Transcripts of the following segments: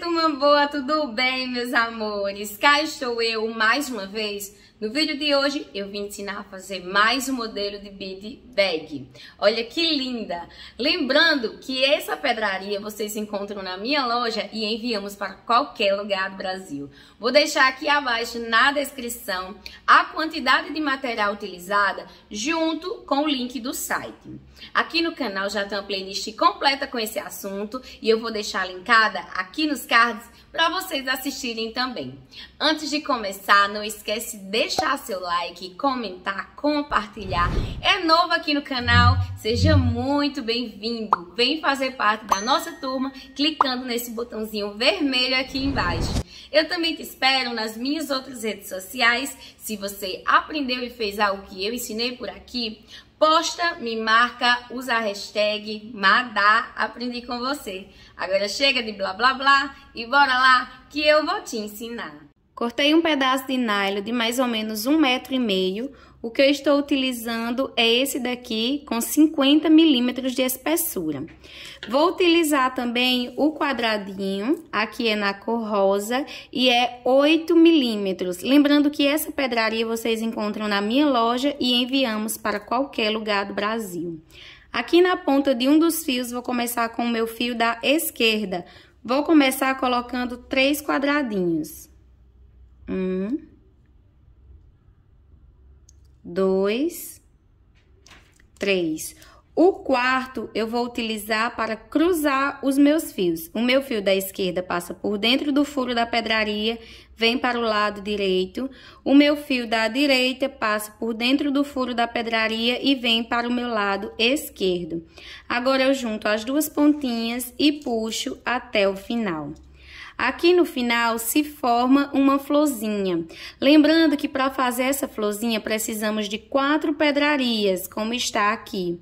turma boa, tudo bem, meus amores? Cá estou eu mais uma vez. No vídeo de hoje eu vim ensinar a fazer mais um modelo de bead bag. Olha que linda! Lembrando que essa pedraria vocês encontram na minha loja e enviamos para qualquer lugar do Brasil. Vou deixar aqui abaixo na descrição a quantidade de material utilizada junto com o link do site. Aqui no canal já tem uma playlist completa com esse assunto e eu vou deixar linkada aqui nos cards para vocês assistirem também. Antes de começar, não esquece de deixar seu like, comentar, compartilhar. É novo aqui no canal, seja muito bem-vindo. Vem fazer parte da nossa turma clicando nesse botãozinho vermelho aqui embaixo. Eu também te espero nas minhas outras redes sociais. Se você aprendeu e fez algo que eu ensinei por aqui, Posta, me marca, usa a hashtag Madá, aprendi com você. Agora chega de blá blá blá e bora lá que eu vou te ensinar. Cortei um pedaço de nylon de mais ou menos um metro e meio o que eu estou utilizando é esse daqui com 50 milímetros de espessura. Vou utilizar também o quadradinho, aqui é na cor rosa e é 8 milímetros. Lembrando que essa pedraria vocês encontram na minha loja e enviamos para qualquer lugar do Brasil. Aqui na ponta de um dos fios, vou começar com o meu fio da esquerda. Vou começar colocando três quadradinhos. Um dois, três. O quarto eu vou utilizar para cruzar os meus fios. O meu fio da esquerda passa por dentro do furo da pedraria, vem para o lado direito. O meu fio da direita passa por dentro do furo da pedraria e vem para o meu lado esquerdo. Agora, eu junto as duas pontinhas e puxo até o final. Aqui no final se forma uma florzinha. Lembrando que para fazer essa florzinha precisamos de quatro pedrarias, como está aqui.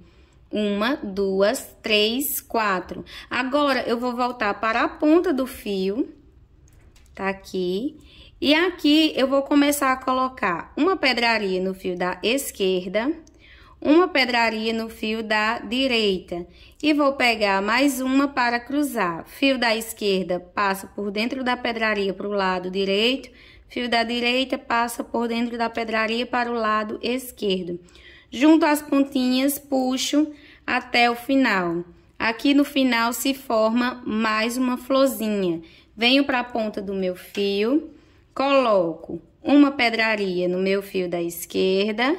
Uma, duas, três, quatro. Agora, eu vou voltar para a ponta do fio, tá aqui. E aqui, eu vou começar a colocar uma pedraria no fio da esquerda, uma pedraria no fio da direita. E vou pegar mais uma para cruzar. Fio da esquerda passa por dentro da pedraria para o lado direito. Fio da direita passa por dentro da pedraria para o lado esquerdo. Junto as pontinhas, puxo até o final. Aqui no final se forma mais uma florzinha. Venho para a ponta do meu fio, coloco uma pedraria no meu fio da esquerda,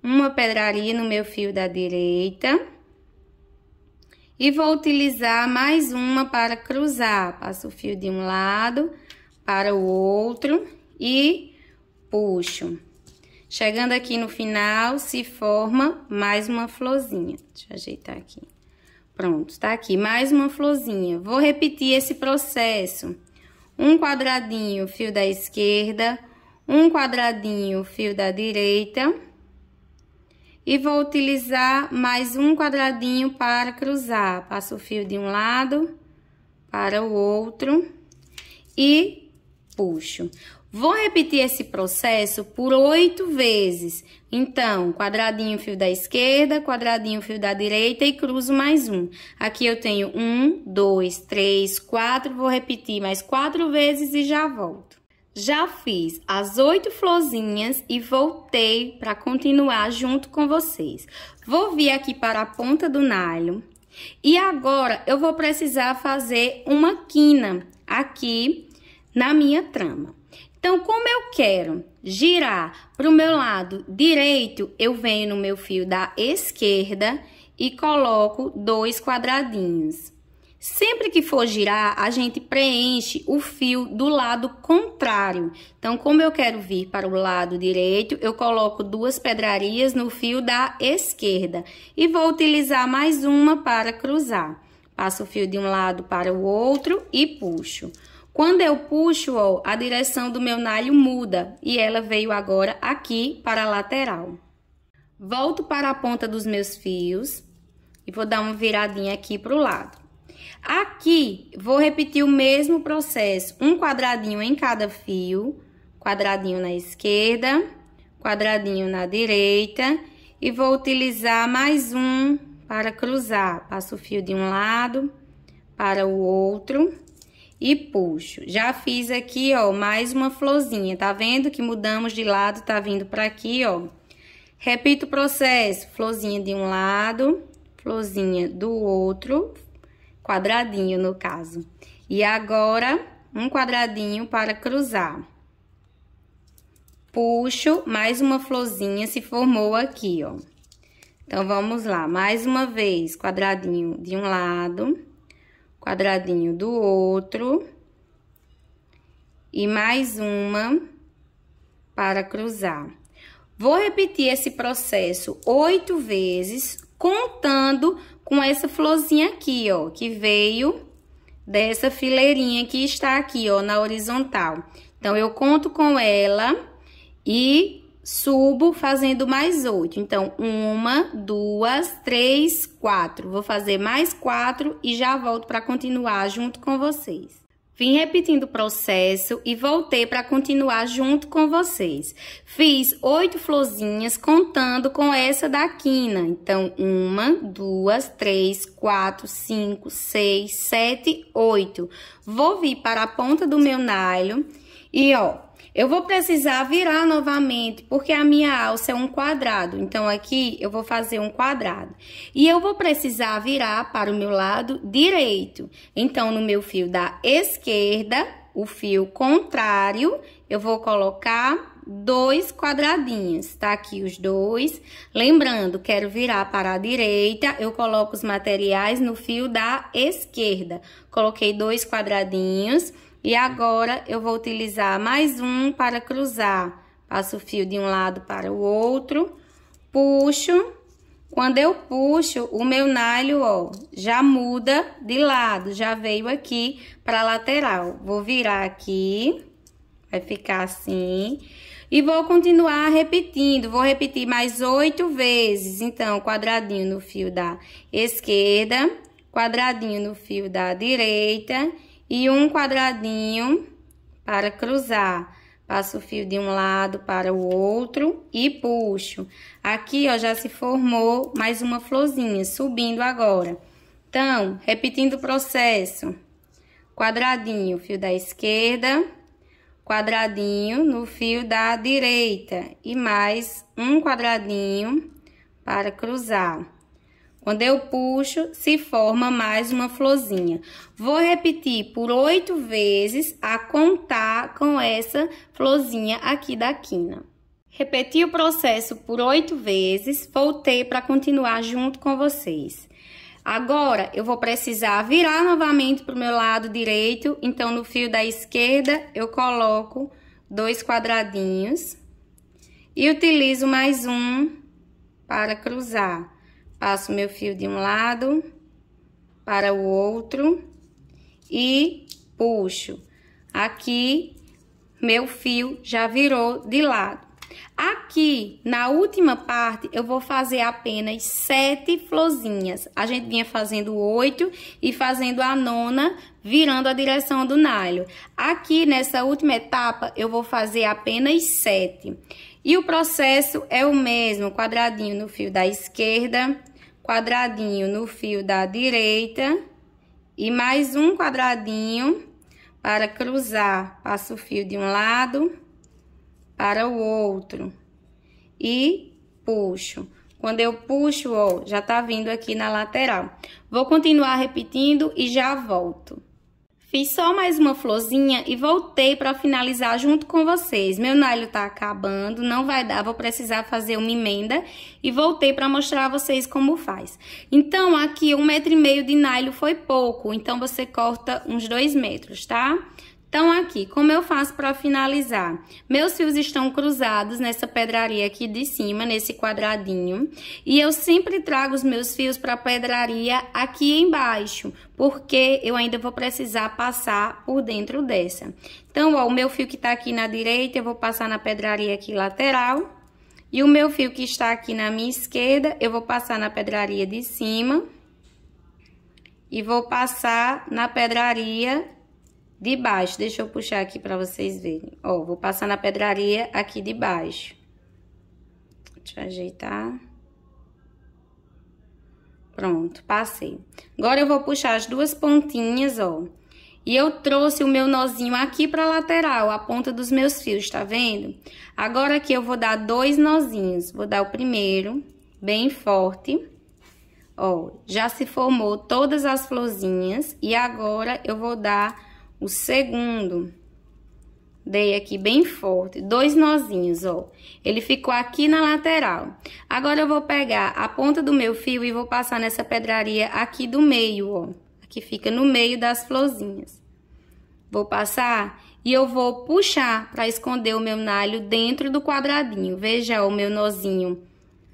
uma pedraria no meu fio da direita e vou utilizar mais uma para cruzar. Passo o fio de um lado para o outro e puxo. Chegando aqui no final, se forma mais uma florzinha. Deixa eu ajeitar aqui. Pronto, tá aqui. Mais uma florzinha. Vou repetir esse processo. Um quadradinho, fio da esquerda. Um quadradinho, fio da direita e vou utilizar mais um quadradinho para cruzar. Passo o fio de um lado para o outro e puxo. Vou repetir esse processo por oito vezes. Então, quadradinho, fio da esquerda, quadradinho, fio da direita e cruzo mais um. Aqui eu tenho um, dois, três, quatro. Vou repetir mais quatro vezes e já volto. Já fiz as oito florzinhas e voltei para continuar junto com vocês. Vou vir aqui para a ponta do nylon. E agora, eu vou precisar fazer uma quina aqui na minha trama. Então, como eu quero girar para o meu lado direito, eu venho no meu fio da esquerda e coloco dois quadradinhos. Sempre que for girar, a gente preenche o fio do lado contrário. Então, como eu quero vir para o lado direito, eu coloco duas pedrarias no fio da esquerda. E vou utilizar mais uma para cruzar. Passo o fio de um lado para o outro e puxo. Quando eu puxo, ó, a direção do meu nalho muda e ela veio agora aqui para a lateral. Volto para a ponta dos meus fios e vou dar uma viradinha aqui para o lado. Aqui, vou repetir o mesmo processo. Um quadradinho em cada fio. Quadradinho na esquerda, quadradinho na direita. E vou utilizar mais um para cruzar. Passo o fio de um lado para o outro e puxo. Já fiz aqui, ó, mais uma florzinha. Tá vendo que mudamos de lado, tá vindo para aqui, ó. Repito o processo. Florzinha de um lado, florzinha do outro, quadradinho no caso. E agora, um quadradinho para cruzar. Puxo, mais uma florzinha se formou aqui, ó. Então, vamos lá, mais uma vez, quadradinho de um lado, quadradinho do outro. E mais uma para cruzar. Vou repetir esse processo oito vezes, contando com essa florzinha aqui, ó, que veio dessa fileirinha que está aqui, ó, na horizontal. Então, eu conto com ela e subo fazendo mais oito. Então, uma, duas, três, quatro. Vou fazer mais quatro e já volto para continuar junto com vocês. Vim repetindo o processo e voltei para continuar junto com vocês. Fiz oito florzinhas contando com essa da quina. Então, uma, duas, três, quatro, cinco, seis, sete, oito. Vou vir para a ponta do meu nylon e, ó, eu vou precisar virar novamente, porque a minha alça é um quadrado. Então, aqui eu vou fazer um quadrado. E eu vou precisar virar para o meu lado direito. Então, no meu fio da esquerda, o fio contrário, eu vou colocar dois quadradinhos, tá aqui os dois. Lembrando, quero virar para a direita, eu coloco os materiais no fio da esquerda. Coloquei dois quadradinhos. E agora, eu vou utilizar mais um para cruzar. Passo o fio de um lado para o outro, puxo. Quando eu puxo, o meu nylon, ó, já muda de lado, já veio aqui para lateral. Vou virar aqui, vai ficar assim. E vou continuar repetindo, vou repetir mais oito vezes. Então, quadradinho no fio da esquerda, quadradinho no fio da direita e um quadradinho para cruzar. Passo o fio de um lado para o outro e puxo. Aqui, ó, já se formou mais uma florzinha, subindo agora. Então, repetindo o processo. Quadradinho, fio da esquerda, quadradinho no fio da direita e mais um quadradinho para cruzar. Quando eu puxo, se forma mais uma florzinha. Vou repetir por oito vezes a contar com essa florzinha aqui da quina. Repeti o processo por oito vezes, voltei para continuar junto com vocês. Agora, eu vou precisar virar novamente para o meu lado direito, então no fio da esquerda eu coloco dois quadradinhos e utilizo mais um para cruzar. Passo meu fio de um lado para o outro e puxo. Aqui, meu fio já virou de lado. Aqui, na última parte, eu vou fazer apenas sete florzinhas. A gente vinha fazendo oito e fazendo a nona, virando a direção do nalho. Aqui, nessa última etapa, eu vou fazer apenas sete. E o processo é o mesmo, quadradinho no fio da esquerda, quadradinho no fio da direita e mais um quadradinho para cruzar. Passo o fio de um lado para o outro e puxo. Quando eu puxo, ó, já tá vindo aqui na lateral. Vou continuar repetindo e já volto. Fiz só mais uma florzinha e voltei para finalizar junto com vocês. Meu nylon tá acabando, não vai dar, vou precisar fazer uma emenda e voltei para mostrar a vocês como faz. Então, aqui um metro e meio de nylon foi pouco, então você corta uns dois metros, tá? Tá? Então, aqui, como eu faço para finalizar? Meus fios estão cruzados nessa pedraria aqui de cima, nesse quadradinho. E eu sempre trago os meus fios para a pedraria aqui embaixo, porque eu ainda vou precisar passar por dentro dessa. Então, ó, o meu fio que está aqui na direita, eu vou passar na pedraria aqui lateral. E o meu fio que está aqui na minha esquerda, eu vou passar na pedraria de cima. E vou passar na pedraria de baixo. Deixa eu puxar aqui para vocês verem. Ó, vou passar na pedraria aqui de baixo. Deixa eu ajeitar. Pronto, passei. Agora eu vou puxar as duas pontinhas, ó. E eu trouxe o meu nozinho aqui pra lateral, a ponta dos meus fios, tá vendo? Agora aqui eu vou dar dois nozinhos. Vou dar o primeiro, bem forte. Ó, já se formou todas as florzinhas. E agora eu vou dar o segundo, dei aqui bem forte, dois nozinhos, ó. Ele ficou aqui na lateral. Agora eu vou pegar a ponta do meu fio e vou passar nessa pedraria aqui do meio, ó. Que fica no meio das florzinhas. Vou passar e eu vou puxar para esconder o meu nalho dentro do quadradinho. Veja o meu nozinho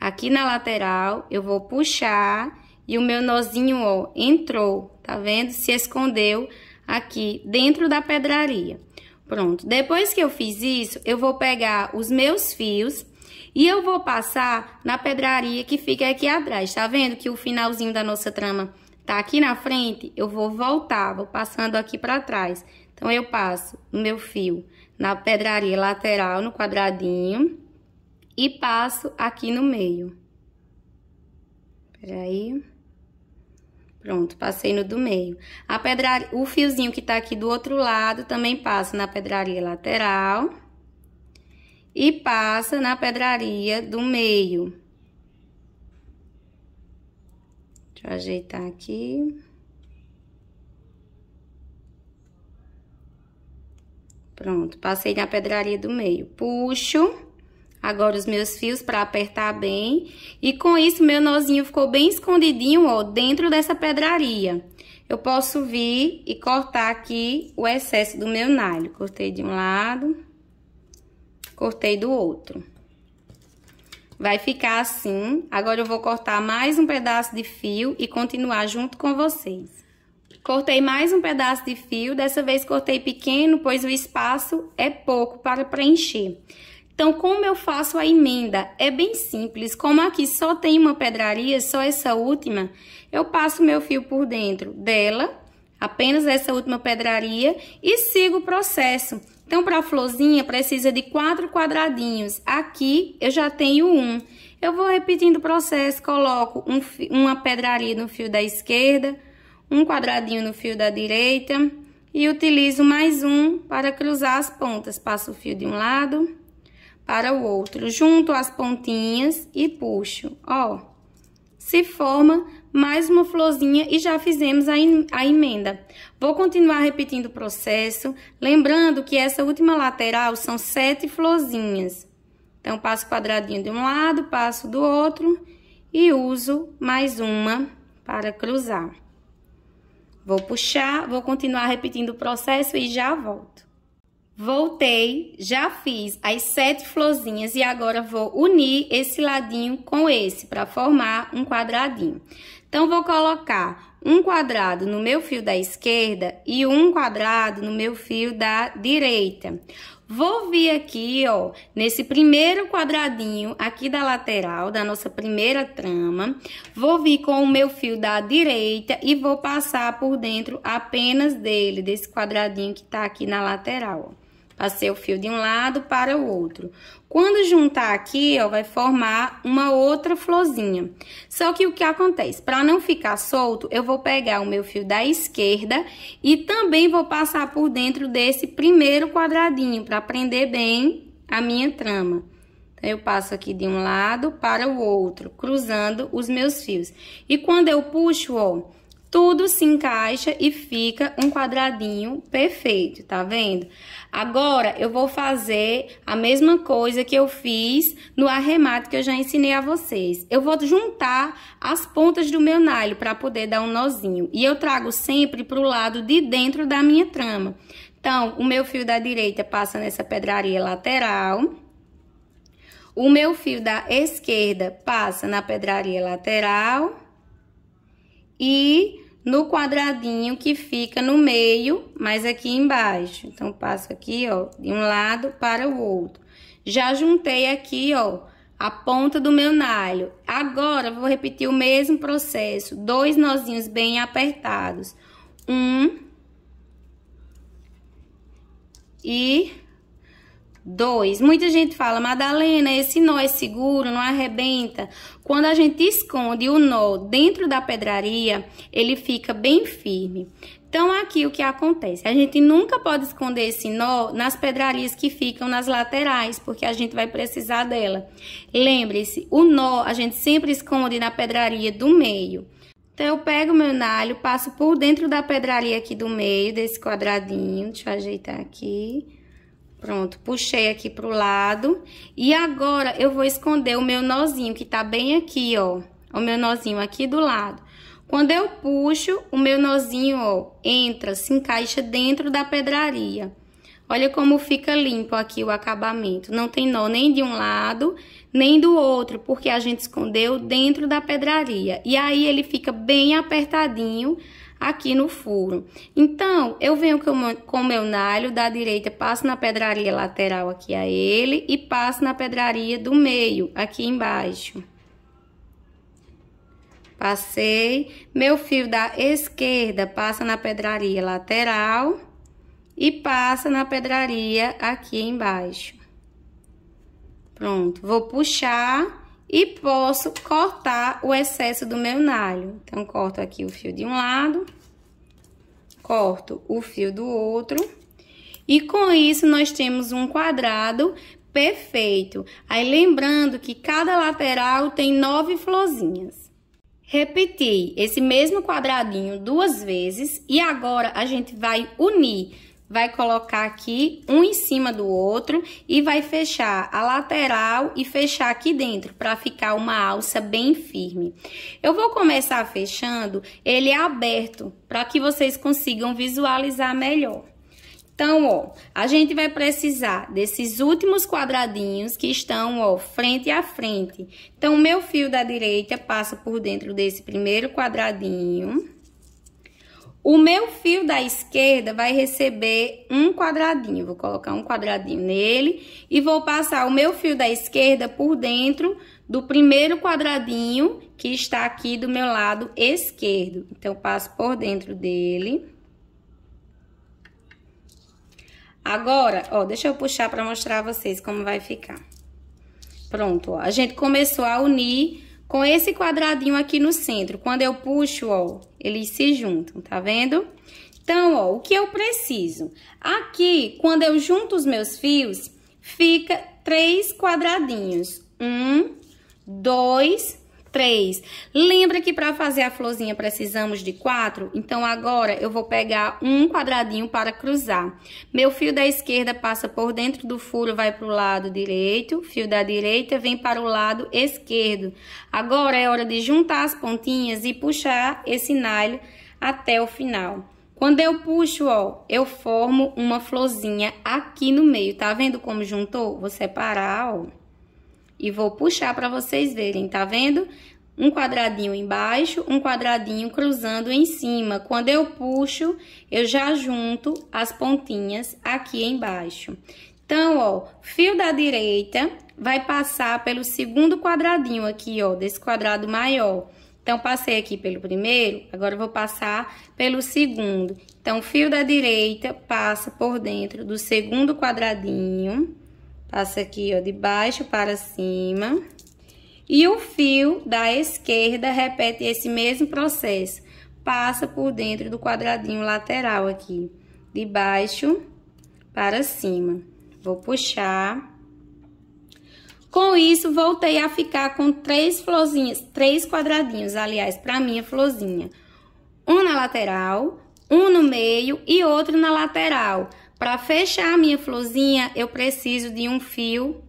aqui na lateral, eu vou puxar e o meu nozinho, ó, entrou, tá vendo? Se escondeu aqui dentro da pedraria. Pronto, depois que eu fiz isso, eu vou pegar os meus fios e eu vou passar na pedraria que fica aqui atrás. Tá vendo que o finalzinho da nossa trama tá aqui na frente? Eu vou voltar, vou passando aqui pra trás. Então, eu passo o meu fio na pedraria lateral, no quadradinho, e passo aqui no meio. Peraí. aí. Pronto, passei no do meio. A pedra, o fiozinho que tá aqui do outro lado também passa na pedraria lateral e passa na pedraria do meio. Deixa eu ajeitar aqui. Pronto, passei na pedraria do meio. Puxo agora os meus fios para apertar bem. E com isso, meu nozinho ficou bem escondidinho, ó, dentro dessa pedraria. Eu posso vir e cortar aqui o excesso do meu nalho. Cortei de um lado, cortei do outro. Vai ficar assim. Agora eu vou cortar mais um pedaço de fio e continuar junto com vocês. Cortei mais um pedaço de fio, dessa vez cortei pequeno, pois o espaço é pouco para preencher. Então, como eu faço a emenda? É bem simples. Como aqui só tem uma pedraria, só essa última, eu passo meu fio por dentro dela, apenas essa última pedraria, e sigo o processo. Então, para a florzinha, precisa de quatro quadradinhos. Aqui, eu já tenho um. Eu vou repetindo o processo, coloco um, uma pedraria no fio da esquerda, um quadradinho no fio da direita, e utilizo mais um para cruzar as pontas. Passo o fio de um lado para o outro, junto as pontinhas e puxo, ó. Se forma mais uma florzinha e já fizemos a, em, a emenda. Vou continuar repetindo o processo, lembrando que essa última lateral são sete florzinhas. Então, passo quadradinho de um lado, passo do outro e uso mais uma para cruzar. Vou puxar, vou continuar repetindo o processo e já volto. Voltei, já fiz as sete florzinhas e agora vou unir esse ladinho com esse para formar um quadradinho. Então, vou colocar um quadrado no meu fio da esquerda e um quadrado no meu fio da direita. Vou vir aqui, ó, nesse primeiro quadradinho aqui da lateral, da nossa primeira trama. Vou vir com o meu fio da direita e vou passar por dentro apenas dele, desse quadradinho que tá aqui na lateral, ó. Passei o fio de um lado para o outro. Quando juntar aqui, ó, vai formar uma outra florzinha. Só que o que acontece? Para não ficar solto, eu vou pegar o meu fio da esquerda e também vou passar por dentro desse primeiro quadradinho para prender bem a minha trama. Então, eu passo aqui de um lado para o outro, cruzando os meus fios. E quando eu puxo, ó, tudo se encaixa e fica um quadradinho perfeito, tá vendo? Agora, eu vou fazer a mesma coisa que eu fiz no arremate que eu já ensinei a vocês. Eu vou juntar as pontas do meu nylon para poder dar um nozinho. E eu trago sempre pro lado de dentro da minha trama. Então, o meu fio da direita passa nessa pedraria lateral. O meu fio da esquerda passa na pedraria lateral e no quadradinho que fica no meio, mas aqui embaixo. Então, passo aqui, ó, de um lado para o outro. Já juntei aqui, ó, a ponta do meu nalho. Agora, vou repetir o mesmo processo. Dois nozinhos bem apertados. Um. E Dois, muita gente fala, Madalena, esse nó é seguro, não arrebenta. Quando a gente esconde o nó dentro da pedraria, ele fica bem firme. Então, aqui o que acontece? A gente nunca pode esconder esse nó nas pedrarias que ficam nas laterais, porque a gente vai precisar dela. Lembre-se, o nó a gente sempre esconde na pedraria do meio. Então, eu pego meu nalho, passo por dentro da pedraria aqui do meio, desse quadradinho, deixa eu ajeitar aqui Pronto, puxei aqui pro lado. E agora, eu vou esconder o meu nozinho, que tá bem aqui, ó. O meu nozinho aqui do lado. Quando eu puxo, o meu nozinho, ó, entra, se encaixa dentro da pedraria. Olha como fica limpo aqui o acabamento. Não tem nó nem de um lado, nem do outro, porque a gente escondeu dentro da pedraria. E aí, ele fica bem apertadinho aqui no furo. Então, eu venho com o meu nalho da direita, passo na pedraria lateral aqui a ele e passo na pedraria do meio, aqui embaixo. Passei, meu fio da esquerda passa na pedraria lateral e passa na pedraria aqui embaixo. Pronto, vou puxar e posso cortar o excesso do meu nalho. Então, corto aqui o fio de um lado, corto o fio do outro. E com isso, nós temos um quadrado perfeito. Aí, lembrando que cada lateral tem nove florzinhas. Repeti esse mesmo quadradinho duas vezes e agora a gente vai unir vai colocar aqui um em cima do outro e vai fechar a lateral e fechar aqui dentro para ficar uma alça bem firme. Eu vou começar fechando ele aberto para que vocês consigam visualizar melhor. Então, ó, a gente vai precisar desses últimos quadradinhos que estão, ó, frente a frente. Então, o meu fio da direita passa por dentro desse primeiro quadradinho o meu fio da esquerda vai receber um quadradinho. Vou colocar um quadradinho nele e vou passar o meu fio da esquerda por dentro do primeiro quadradinho que está aqui do meu lado esquerdo. Então, passo por dentro dele. Agora, ó, deixa eu puxar para mostrar a vocês como vai ficar. Pronto, ó. A gente começou a unir com esse quadradinho aqui no centro. Quando eu puxo, ó, eles se juntam, tá vendo? Então, ó, o que eu preciso? Aqui, quando eu junto os meus fios, fica três quadradinhos. Um, dois, três. Lembra que para fazer a florzinha precisamos de quatro? Então agora eu vou pegar um quadradinho para cruzar. Meu fio da esquerda passa por dentro do furo, vai para o lado direito. Fio da direita vem para o lado esquerdo. Agora é hora de juntar as pontinhas e puxar esse nylon até o final. Quando eu puxo, ó, eu formo uma florzinha aqui no meio. Tá vendo como juntou? Vou separar, ó e vou puxar para vocês verem, tá vendo? Um quadradinho embaixo, um quadradinho cruzando em cima. Quando eu puxo, eu já junto as pontinhas aqui embaixo. Então, ó, fio da direita vai passar pelo segundo quadradinho aqui, ó, desse quadrado maior. Então, passei aqui pelo primeiro, agora vou passar pelo segundo. Então, fio da direita passa por dentro do segundo quadradinho Passa aqui, ó, de baixo para cima. E o fio da esquerda repete esse mesmo processo. Passa por dentro do quadradinho lateral aqui. De baixo para cima. Vou puxar. Com isso, voltei a ficar com três florzinhas, três quadradinhos, aliás, para minha florzinha. Um na lateral, um no meio e outro na lateral. Para fechar a minha florzinha, eu preciso de um fio,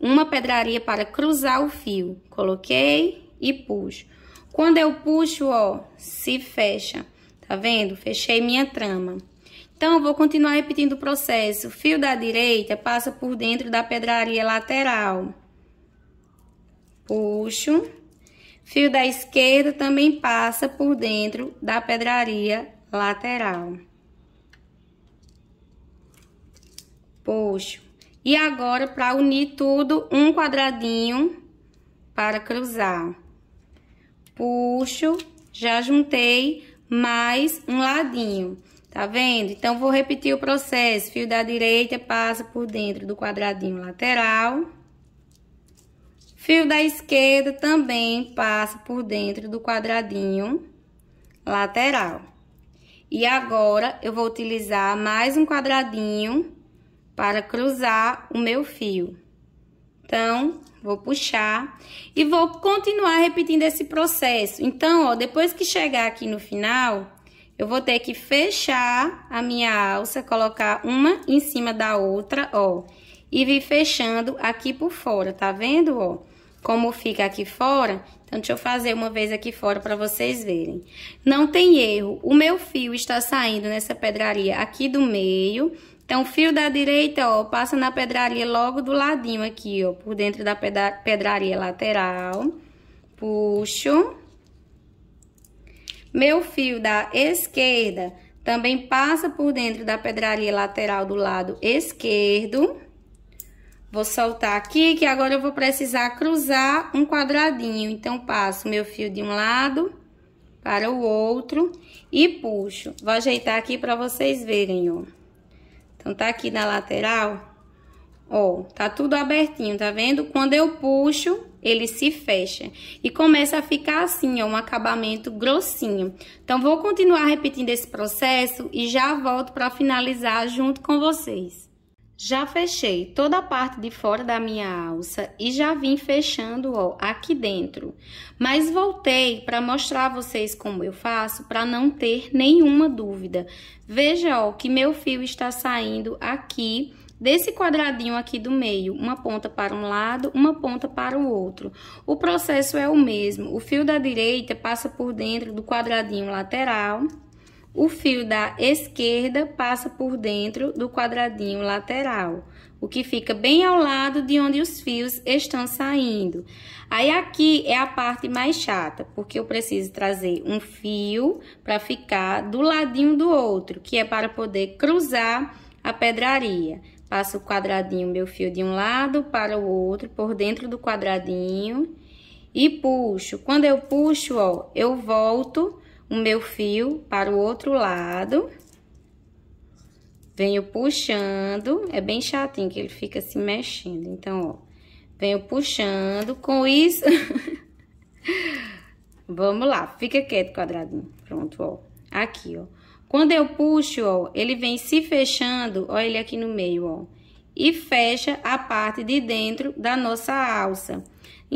uma pedraria para cruzar o fio. Coloquei e puxo. Quando eu puxo, ó, se fecha. Tá vendo? Fechei minha trama. Então, eu vou continuar repetindo o processo. O fio da direita passa por dentro da pedraria lateral. Puxo. Fio da esquerda também passa por dentro da pedraria lateral. Puxo. E agora, para unir tudo, um quadradinho para cruzar. Puxo, já juntei mais um ladinho, tá vendo? Então, vou repetir o processo. Fio da direita passa por dentro do quadradinho lateral. Fio da esquerda também passa por dentro do quadradinho lateral. E agora, eu vou utilizar mais um quadradinho para cruzar o meu fio. Então, vou puxar e vou continuar repetindo esse processo. Então, ó, depois que chegar aqui no final, eu vou ter que fechar a minha alça, colocar uma em cima da outra, ó. E vir fechando aqui por fora, tá vendo, ó? Como fica aqui fora. Então, deixa eu fazer uma vez aqui fora para vocês verem. Não tem erro. O meu fio está saindo nessa pedraria aqui do meio, então, o fio da direita, ó, passa na pedraria logo do ladinho aqui, ó, por dentro da pedraria lateral. Puxo. Meu fio da esquerda também passa por dentro da pedraria lateral do lado esquerdo. Vou soltar aqui, que agora eu vou precisar cruzar um quadradinho. Então, passo meu fio de um lado para o outro e puxo. Vou ajeitar aqui para vocês verem, ó. Então, tá aqui na lateral, ó, tá tudo abertinho, tá vendo? Quando eu puxo, ele se fecha. E começa a ficar assim, ó, um acabamento grossinho. Então, vou continuar repetindo esse processo e já volto pra finalizar junto com vocês. Já fechei toda a parte de fora da minha alça e já vim fechando, ó, aqui dentro. Mas voltei para mostrar a vocês como eu faço para não ter nenhuma dúvida. Veja, ó, que meu fio está saindo aqui desse quadradinho aqui do meio, uma ponta para um lado, uma ponta para o outro. O processo é o mesmo. O fio da direita passa por dentro do quadradinho lateral o fio da esquerda passa por dentro do quadradinho lateral, o que fica bem ao lado de onde os fios estão saindo. Aí aqui é a parte mais chata, porque eu preciso trazer um fio para ficar do ladinho do outro, que é para poder cruzar a pedraria. Passo o quadradinho, meu fio de um lado para o outro, por dentro do quadradinho e puxo. Quando eu puxo, ó, eu volto o meu fio para o outro lado. Venho puxando, é bem chatinho que ele fica se mexendo, então, ó. Venho puxando, com isso... Vamos lá, fica quieto, quadradinho. Pronto, ó. Aqui, ó. Quando eu puxo, ó, ele vem se fechando, ó, ele aqui no meio, ó. E fecha a parte de dentro da nossa alça.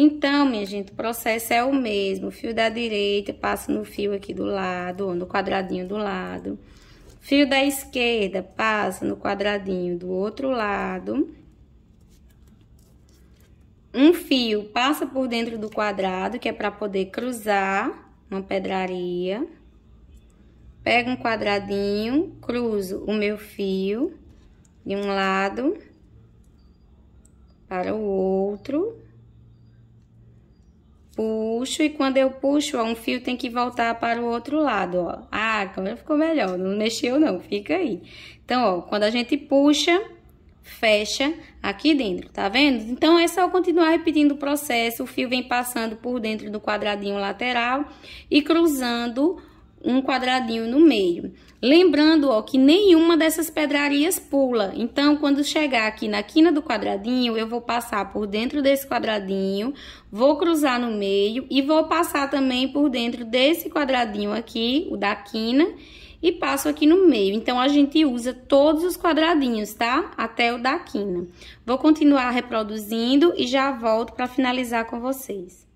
Então, minha gente, o processo é o mesmo. Fio da direita, passa no fio aqui do lado, ou no quadradinho do lado. Fio da esquerda, passa no quadradinho do outro lado. Um fio passa por dentro do quadrado, que é para poder cruzar uma pedraria. Pego um quadradinho, cruzo o meu fio de um lado para o outro puxo e quando eu puxo, ó, um fio tem que voltar para o outro lado, ó. Ah, a câmera ficou melhor, não mexeu não, fica aí. Então, ó, quando a gente puxa, fecha aqui dentro, tá vendo? Então, é só continuar repetindo o processo, o fio vem passando por dentro do quadradinho lateral e cruzando um quadradinho no meio. Lembrando ó, que nenhuma dessas pedrarias pula, então quando chegar aqui na quina do quadradinho, eu vou passar por dentro desse quadradinho, vou cruzar no meio e vou passar também por dentro desse quadradinho aqui, o da quina, e passo aqui no meio. Então, a gente usa todos os quadradinhos, tá? Até o da quina. Vou continuar reproduzindo e já volto para finalizar com vocês.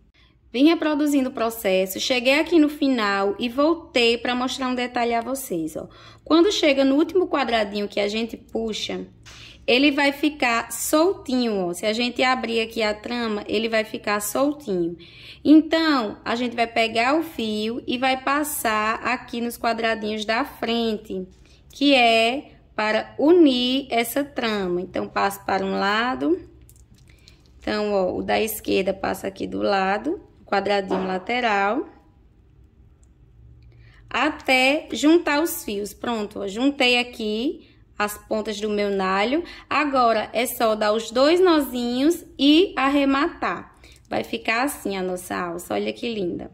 Vim reproduzindo o processo, cheguei aqui no final e voltei para mostrar um detalhe a vocês, ó. Quando chega no último quadradinho que a gente puxa, ele vai ficar soltinho, ó. Se a gente abrir aqui a trama, ele vai ficar soltinho. Então, a gente vai pegar o fio e vai passar aqui nos quadradinhos da frente, que é para unir essa trama. Então, passo para um lado. Então, ó, o da esquerda passa aqui do lado quadradinho lateral. Até juntar os fios. Pronto, ó, juntei aqui as pontas do meu nalho. Agora, é só dar os dois nozinhos e arrematar. Vai ficar assim a nossa alça, olha que linda.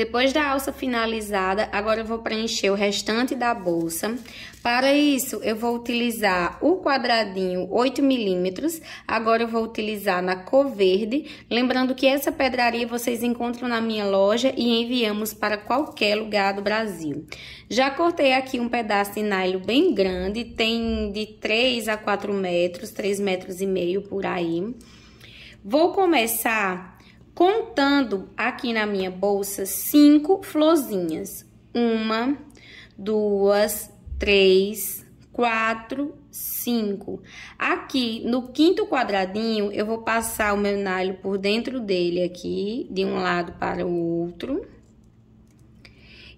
Depois da alça finalizada, agora eu vou preencher o restante da bolsa. Para isso, eu vou utilizar o quadradinho 8 milímetros. Agora eu vou utilizar na cor verde. Lembrando que essa pedraria vocês encontram na minha loja e enviamos para qualquer lugar do Brasil. Já cortei aqui um pedaço de nylon bem grande, tem de 3 a 4 metros, 3 metros e meio por aí. Vou começar contando aqui na minha bolsa cinco florzinhas. Uma, duas, três, quatro, cinco. Aqui no quinto quadradinho, eu vou passar o meu nalho por dentro dele aqui, de um lado para o outro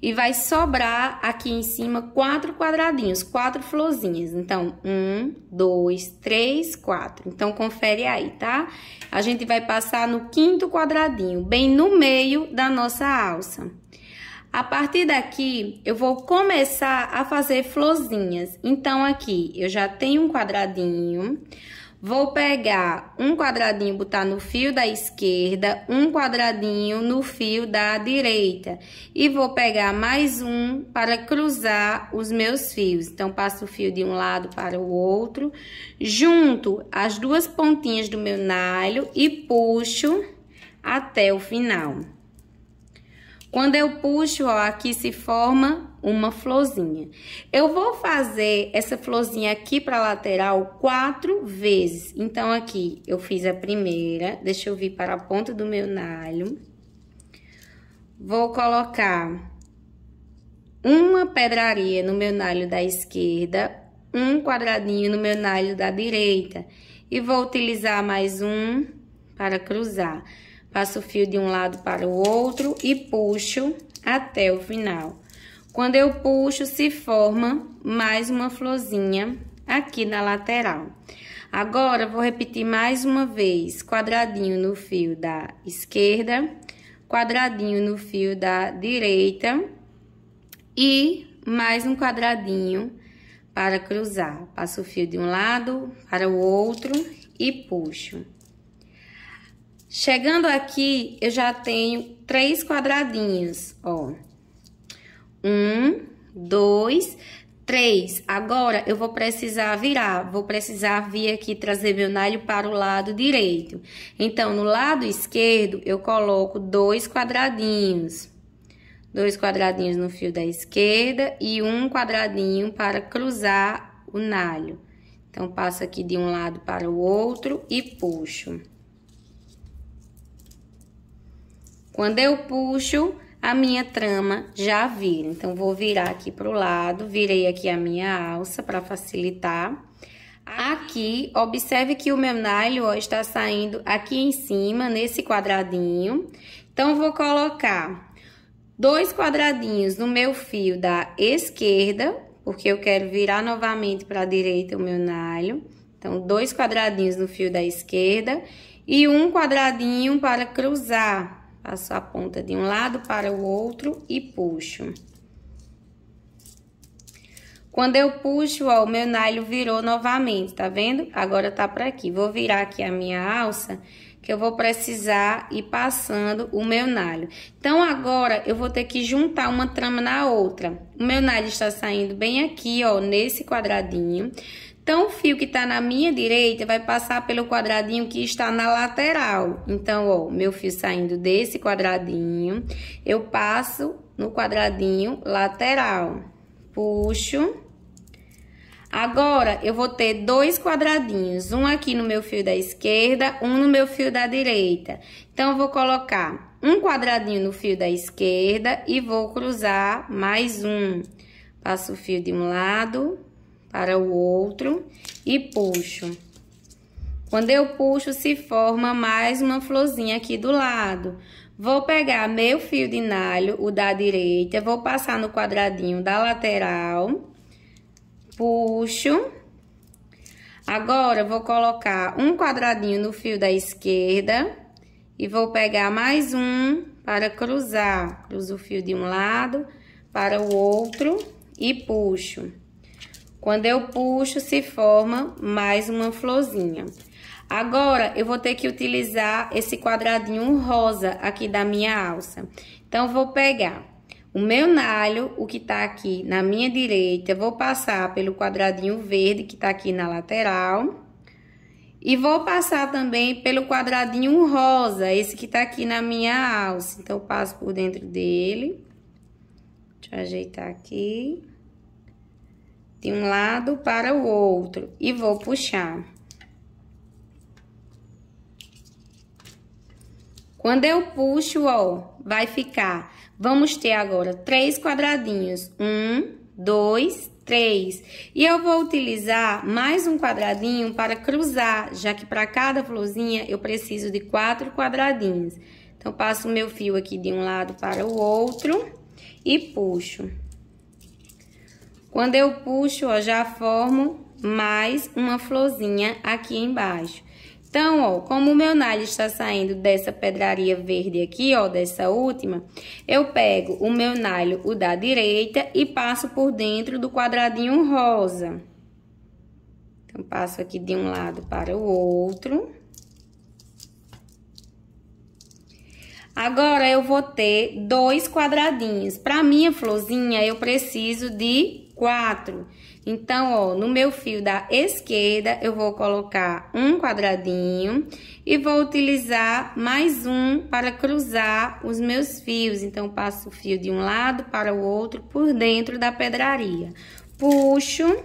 e vai sobrar aqui em cima quatro quadradinhos, quatro florzinhas. Então, um, dois, três, quatro. Então, confere aí, tá? A gente vai passar no quinto quadradinho, bem no meio da nossa alça. A partir daqui, eu vou começar a fazer florzinhas. Então, aqui, eu já tenho um quadradinho... Vou pegar um quadradinho, botar no fio da esquerda, um quadradinho no fio da direita. E vou pegar mais um para cruzar os meus fios. Então, passo o fio de um lado para o outro. Junto as duas pontinhas do meu nylon e puxo até o final. Quando eu puxo, ó, aqui se forma uma florzinha. Eu vou fazer essa florzinha aqui pra lateral quatro vezes. Então, aqui eu fiz a primeira, deixa eu vir para a ponta do meu nalho. Vou colocar uma pedraria no meu nalho da esquerda, um quadradinho no meu nalho da direita. E vou utilizar mais um para cruzar. Passo o fio de um lado para o outro e puxo até o final. Quando eu puxo, se forma mais uma florzinha aqui na lateral. Agora, vou repetir mais uma vez, quadradinho no fio da esquerda, quadradinho no fio da direita e mais um quadradinho para cruzar. Passo o fio de um lado para o outro e puxo. Chegando aqui, eu já tenho três quadradinhos, ó. Um, dois, três. Agora, eu vou precisar virar, vou precisar vir aqui trazer meu nalho para o lado direito. Então, no lado esquerdo, eu coloco dois quadradinhos. Dois quadradinhos no fio da esquerda e um quadradinho para cruzar o nalho. Então, passo aqui de um lado para o outro e puxo. Quando eu puxo, a minha trama já vira. Então, vou virar aqui para o lado, virei aqui a minha alça para facilitar. Aqui, observe que o meu nylon ó, está saindo aqui em cima, nesse quadradinho. Então, vou colocar dois quadradinhos no meu fio da esquerda, porque eu quero virar novamente para a direita o meu nylon. Então, dois quadradinhos no fio da esquerda e um quadradinho para cruzar Passo a ponta de um lado para o outro e puxo. Quando eu puxo, ó, o meu nylon virou novamente, tá vendo? Agora tá para aqui. Vou virar aqui a minha alça, que eu vou precisar ir passando o meu nylon. Então, agora, eu vou ter que juntar uma trama na outra. O meu nylon está saindo bem aqui, ó, nesse quadradinho. Então, o fio que está na minha direita vai passar pelo quadradinho que está na lateral. Então, ó, meu fio saindo desse quadradinho, eu passo no quadradinho lateral. Puxo. Agora, eu vou ter dois quadradinhos, um aqui no meu fio da esquerda, um no meu fio da direita. Então, eu vou colocar um quadradinho no fio da esquerda e vou cruzar mais um. Passo o fio de um lado para o outro e puxo. Quando eu puxo, se forma mais uma florzinha aqui do lado. Vou pegar meu fio de nalho, o da direita, vou passar no quadradinho da lateral, puxo. Agora, vou colocar um quadradinho no fio da esquerda e vou pegar mais um para cruzar. Cruzo o fio de um lado para o outro e puxo. Quando eu puxo, se forma mais uma florzinha. Agora, eu vou ter que utilizar esse quadradinho rosa aqui da minha alça. Então, vou pegar o meu nalho, o que tá aqui na minha direita, vou passar pelo quadradinho verde que tá aqui na lateral. E vou passar também pelo quadradinho rosa, esse que tá aqui na minha alça. Então, eu passo por dentro dele. Deixa eu ajeitar aqui de um lado para o outro e vou puxar. Quando eu puxo, ó, vai ficar. Vamos ter agora três quadradinhos. Um, dois, três. E eu vou utilizar mais um quadradinho para cruzar, já que para cada florzinha eu preciso de quatro quadradinhos. Então, passo o meu fio aqui de um lado para o outro e puxo. Quando eu puxo, ó, já formo mais uma florzinha aqui embaixo. Então, ó, como o meu nalho está saindo dessa pedraria verde aqui, ó, dessa última, eu pego o meu nalho, o da direita, e passo por dentro do quadradinho rosa. Então, passo aqui de um lado para o outro. Agora, eu vou ter dois quadradinhos. Para minha florzinha, eu preciso de quatro. Então, ó, no meu fio da esquerda, eu vou colocar um quadradinho e vou utilizar mais um para cruzar os meus fios. Então, passo o fio de um lado para o outro por dentro da pedraria. Puxo.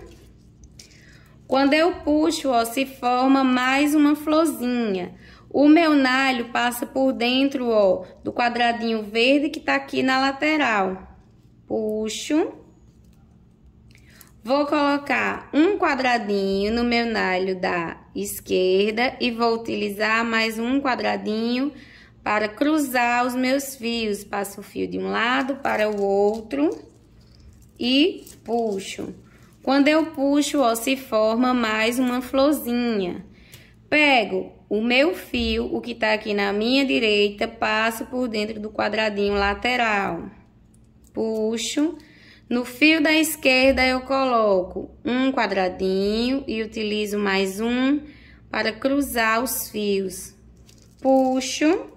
Quando eu puxo, ó, se forma mais uma florzinha. O meu nalho passa por dentro, ó, do quadradinho verde que tá aqui na lateral. Puxo. Vou colocar um quadradinho no meu nalho da esquerda e vou utilizar mais um quadradinho para cruzar os meus fios. Passo o fio de um lado para o outro e puxo. Quando eu puxo, ó, se forma mais uma florzinha. Pego o meu fio, o que tá aqui na minha direita, passo por dentro do quadradinho lateral. Puxo no fio da esquerda, eu coloco um quadradinho e utilizo mais um para cruzar os fios. Puxo.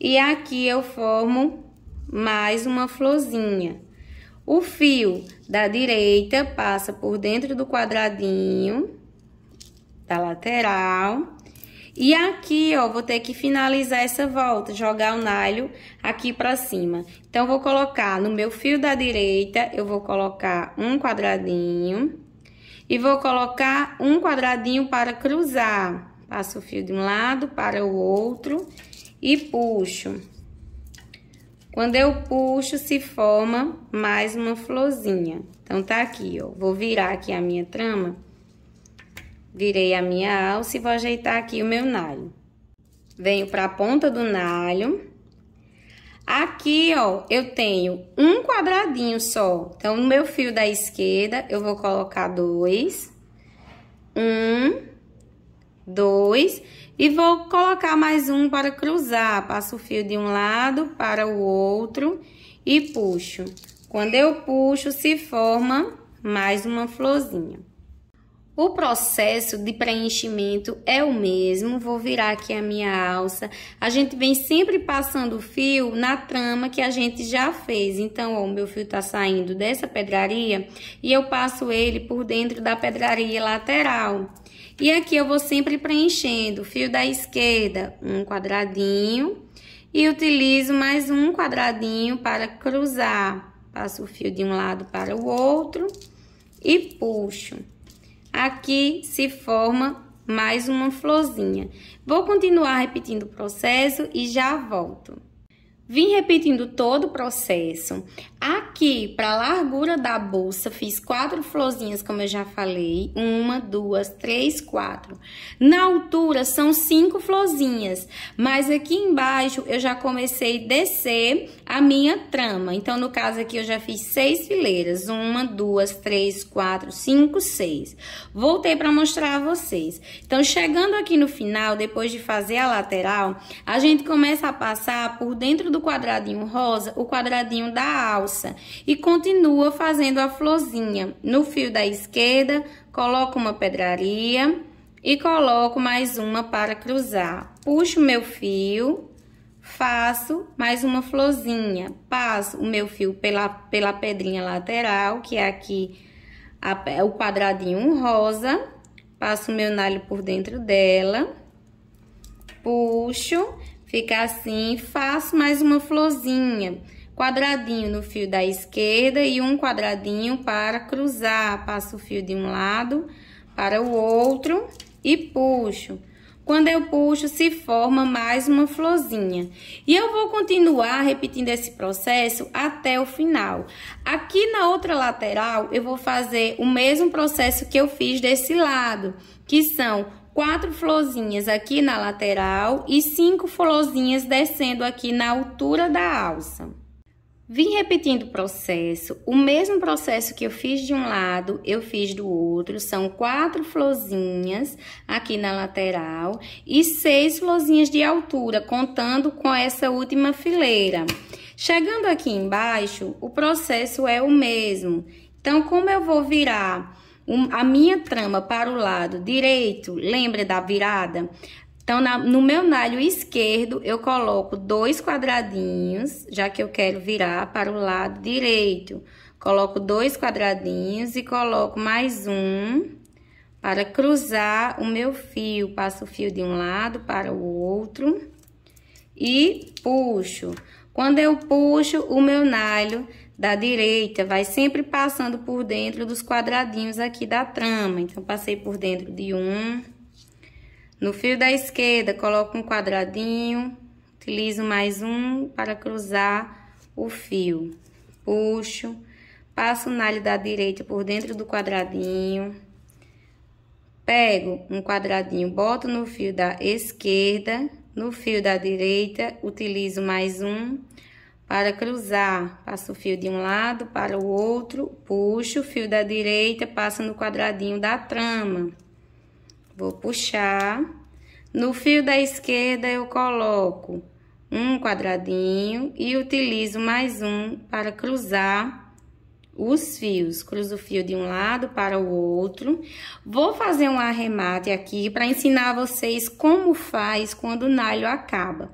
E aqui eu formo mais uma florzinha. O fio da direita passa por dentro do quadradinho da lateral e aqui, ó, vou ter que finalizar essa volta, jogar o nalho aqui pra cima. Então, vou colocar no meu fio da direita, eu vou colocar um quadradinho. E vou colocar um quadradinho para cruzar. Passo o fio de um lado para o outro e puxo. Quando eu puxo, se forma mais uma florzinha. Então, tá aqui, ó. Vou virar aqui a minha trama Virei a minha alça e vou ajeitar aqui o meu nalho. Venho para a ponta do nalho. Aqui, ó, eu tenho um quadradinho só. Então, no meu fio da esquerda, eu vou colocar dois. Um, dois. E vou colocar mais um para cruzar. Passo o fio de um lado para o outro e puxo. Quando eu puxo, se forma mais uma florzinha. O processo de preenchimento é o mesmo, vou virar aqui a minha alça. A gente vem sempre passando o fio na trama que a gente já fez. Então, ó, o meu fio tá saindo dessa pedraria e eu passo ele por dentro da pedraria lateral. E aqui eu vou sempre preenchendo, fio da esquerda, um quadradinho, e utilizo mais um quadradinho para cruzar. Passo o fio de um lado para o outro e puxo. Aqui se forma mais uma florzinha. Vou continuar repetindo o processo e já volto. Vim repetindo todo o processo. Aqui, para a largura da bolsa, fiz quatro florzinhas, como eu já falei. Uma, duas, três, quatro. Na altura, são cinco florzinhas. Mas aqui embaixo, eu já comecei a descer a minha trama. Então, no caso aqui, eu já fiz seis fileiras. Uma, duas, três, quatro, cinco, seis. Voltei para mostrar a vocês. Então, chegando aqui no final, depois de fazer a lateral, a gente começa a passar por dentro do do quadradinho rosa o quadradinho da alça e continua fazendo a florzinha. No fio da esquerda, coloco uma pedraria e coloco mais uma para cruzar. Puxo meu fio, faço mais uma florzinha, passo o meu fio pela, pela pedrinha lateral, que é aqui a, o quadradinho rosa, passo o meu nalho por dentro dela, puxo, Fica assim, faço mais uma florzinha, quadradinho no fio da esquerda e um quadradinho para cruzar. Passo o fio de um lado para o outro e puxo. Quando eu puxo, se forma mais uma florzinha. E eu vou continuar repetindo esse processo até o final. Aqui na outra lateral, eu vou fazer o mesmo processo que eu fiz desse lado, que são quatro florzinhas aqui na lateral e cinco florzinhas descendo aqui na altura da alça. Vim repetindo o processo, o mesmo processo que eu fiz de um lado, eu fiz do outro, são quatro florzinhas aqui na lateral e seis florzinhas de altura, contando com essa última fileira. Chegando aqui embaixo, o processo é o mesmo. Então, como eu vou virar um, a minha trama para o lado direito, lembra da virada? Então, na, no meu nalho esquerdo, eu coloco dois quadradinhos, já que eu quero virar para o lado direito. Coloco dois quadradinhos e coloco mais um para cruzar o meu fio. Passo o fio de um lado para o outro e puxo. Quando eu puxo, o meu nalho da direita, vai sempre passando por dentro dos quadradinhos aqui da trama. Então, passei por dentro de um. No fio da esquerda, coloco um quadradinho, utilizo mais um para cruzar o fio. Puxo, passo o nalho da direita por dentro do quadradinho. Pego um quadradinho, boto no fio da esquerda, no fio da direita, utilizo mais um para cruzar, passo o fio de um lado para o outro, puxo o fio da direita, passo no quadradinho da trama. Vou puxar. No fio da esquerda, eu coloco um quadradinho e utilizo mais um para cruzar os fios. Cruzo o fio de um lado para o outro. Vou fazer um arremate aqui para ensinar vocês como faz quando o nalho acaba.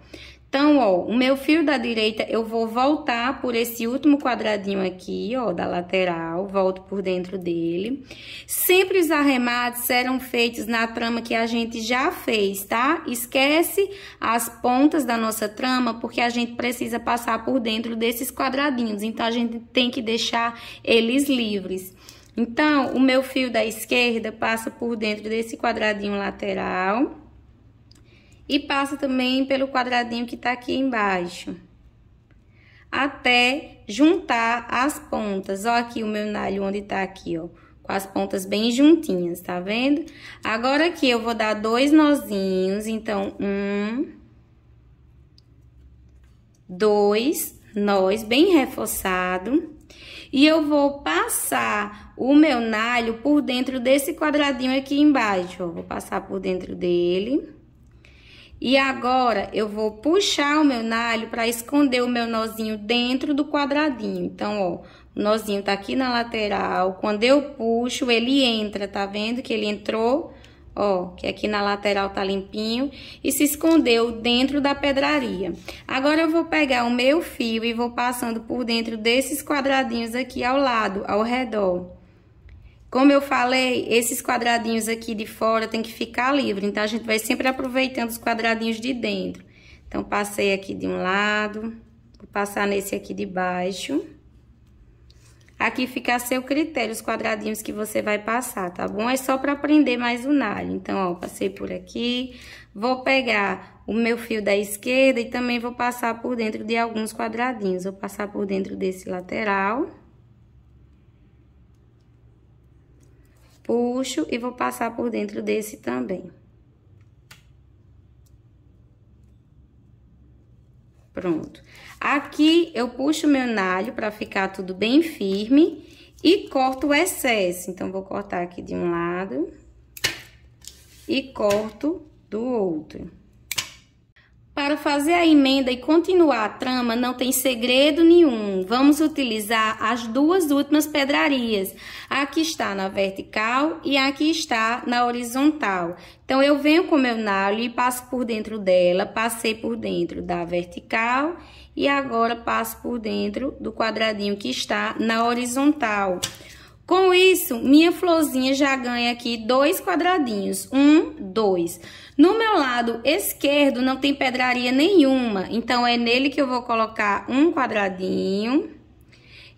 Então, ó, o meu fio da direita, eu vou voltar por esse último quadradinho aqui, ó, da lateral, volto por dentro dele. Sempre os arremates eram feitos na trama que a gente já fez, tá? Esquece as pontas da nossa trama, porque a gente precisa passar por dentro desses quadradinhos, então a gente tem que deixar eles livres. Então, o meu fio da esquerda passa por dentro desse quadradinho lateral e passa também pelo quadradinho que tá aqui embaixo. Até juntar as pontas. Ó aqui o meu nalho onde tá aqui, ó. Com as pontas bem juntinhas, tá vendo? Agora aqui eu vou dar dois nozinhos. Então, um... Dois nós, bem reforçado. E eu vou passar o meu nalho por dentro desse quadradinho aqui embaixo, ó. Vou passar por dentro dele. E agora eu vou puxar o meu nalho para esconder o meu nozinho dentro do quadradinho. Então, ó, o nozinho tá aqui na lateral. Quando eu puxo, ele entra, tá vendo que ele entrou? Ó, que aqui na lateral tá limpinho e se escondeu dentro da pedraria. Agora eu vou pegar o meu fio e vou passando por dentro desses quadradinhos aqui ao lado, ao redor. Como eu falei, esses quadradinhos aqui de fora tem que ficar livre, então a gente vai sempre aproveitando os quadradinhos de dentro. Então, passei aqui de um lado, vou passar nesse aqui de baixo. Aqui fica a seu critério os quadradinhos que você vai passar, tá bom? É só para prender mais o nalho. Então, ó, passei por aqui, vou pegar o meu fio da esquerda e também vou passar por dentro de alguns quadradinhos. Vou passar por dentro desse lateral. Puxo e vou passar por dentro desse também. Pronto. Aqui eu puxo meu nalho para ficar tudo bem firme e corto o excesso. Então, vou cortar aqui de um lado e corto do outro. Para fazer a emenda e continuar a trama, não tem segredo nenhum. Vamos utilizar as duas últimas pedrarias. Aqui está na vertical e aqui está na horizontal. Então, eu venho com meu nalho e passo por dentro dela, passei por dentro da vertical e agora passo por dentro do quadradinho que está na horizontal. Com isso, minha florzinha já ganha aqui dois quadradinhos. Um, dois. Dois. No meu lado esquerdo não tem pedraria nenhuma, então é nele que eu vou colocar um quadradinho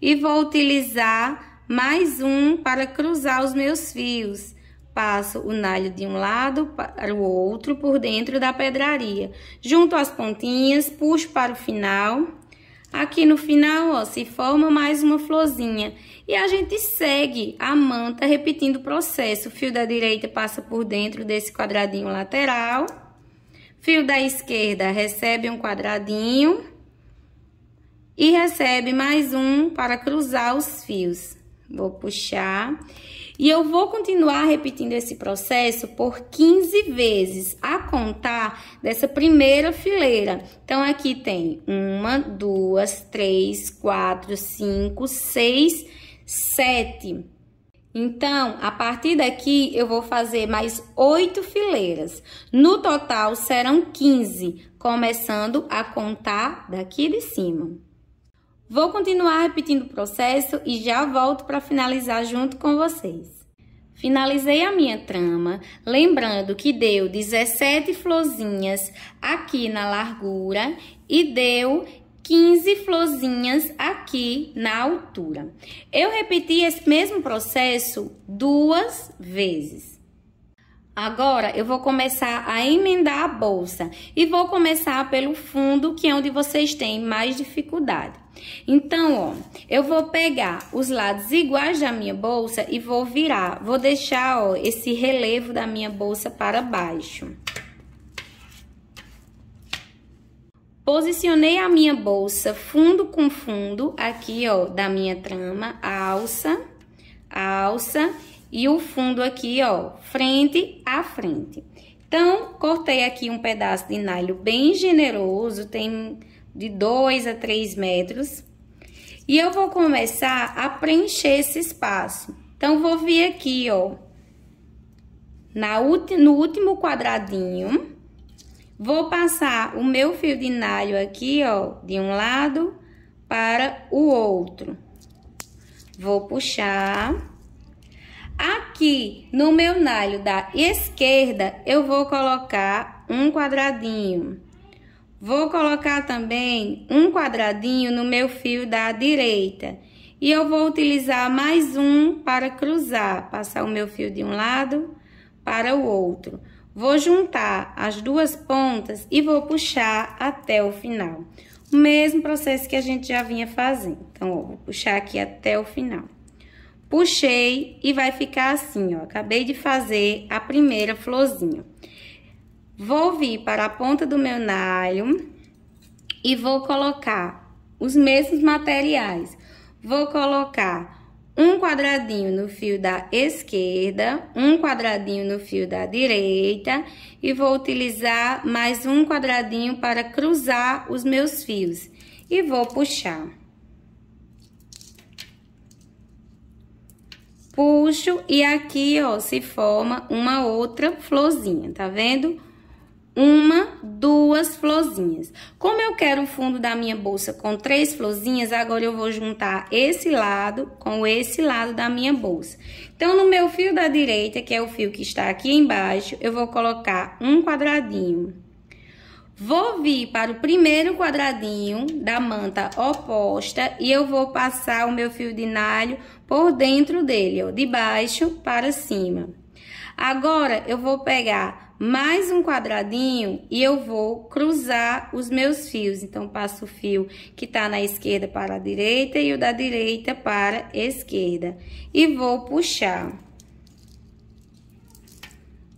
e vou utilizar mais um para cruzar os meus fios. Passo o nalho de um lado para o outro por dentro da pedraria. Junto as pontinhas, puxo para o final. Aqui no final, ó, se forma mais uma florzinha. E a gente segue a manta repetindo o processo. O fio da direita passa por dentro desse quadradinho lateral. Fio da esquerda recebe um quadradinho. E recebe mais um para cruzar os fios. Vou puxar. E eu vou continuar repetindo esse processo por 15 vezes, a contar dessa primeira fileira. Então, aqui tem uma, duas, três, quatro, cinco, seis sete. Então, a partir daqui, eu vou fazer mais oito fileiras. No total, serão 15, começando a contar daqui de cima. Vou continuar repetindo o processo e já volto para finalizar junto com vocês. Finalizei a minha trama, lembrando que deu 17 florzinhas aqui na largura e deu 15 florzinhas aqui na altura. Eu repeti esse mesmo processo duas vezes. Agora, eu vou começar a emendar a bolsa e vou começar pelo fundo, que é onde vocês têm mais dificuldade. Então, ó, eu vou pegar os lados iguais da minha bolsa e vou virar. Vou deixar, ó, esse relevo da minha bolsa para baixo. Posicionei a minha bolsa fundo com fundo, aqui, ó, da minha trama, a alça, a alça e o fundo aqui, ó, frente a frente. Então, cortei aqui um pedaço de nylon bem generoso, tem de 2 a 3 metros. E eu vou começar a preencher esse espaço. Então, vou vir aqui, ó, na no último quadradinho Vou passar o meu fio de nalho aqui, ó, de um lado para o outro. Vou puxar. Aqui no meu nalho da esquerda, eu vou colocar um quadradinho. Vou colocar também um quadradinho no meu fio da direita. E eu vou utilizar mais um para cruzar, passar o meu fio de um lado para o outro. Vou juntar as duas pontas e vou puxar até o final. O mesmo processo que a gente já vinha fazendo. Então, ó, vou puxar aqui até o final. Puxei e vai ficar assim, ó. Acabei de fazer a primeira florzinha. Vou vir para a ponta do meu nalho e vou colocar os mesmos materiais. Vou colocar um quadradinho no fio da esquerda, um quadradinho no fio da direita e vou utilizar mais um quadradinho para cruzar os meus fios e vou puxar. Puxo e aqui, ó, se forma uma outra florzinha, tá vendo? uma, duas florzinhas. Como eu quero o fundo da minha bolsa com três florzinhas, agora eu vou juntar esse lado com esse lado da minha bolsa. Então, no meu fio da direita, que é o fio que está aqui embaixo, eu vou colocar um quadradinho. Vou vir para o primeiro quadradinho da manta oposta e eu vou passar o meu fio de nalho por dentro dele, ó, de baixo para cima. Agora, eu vou pegar mais um quadradinho e eu vou cruzar os meus fios. Então, passo o fio que tá na esquerda para a direita e o da direita para a esquerda. E vou puxar.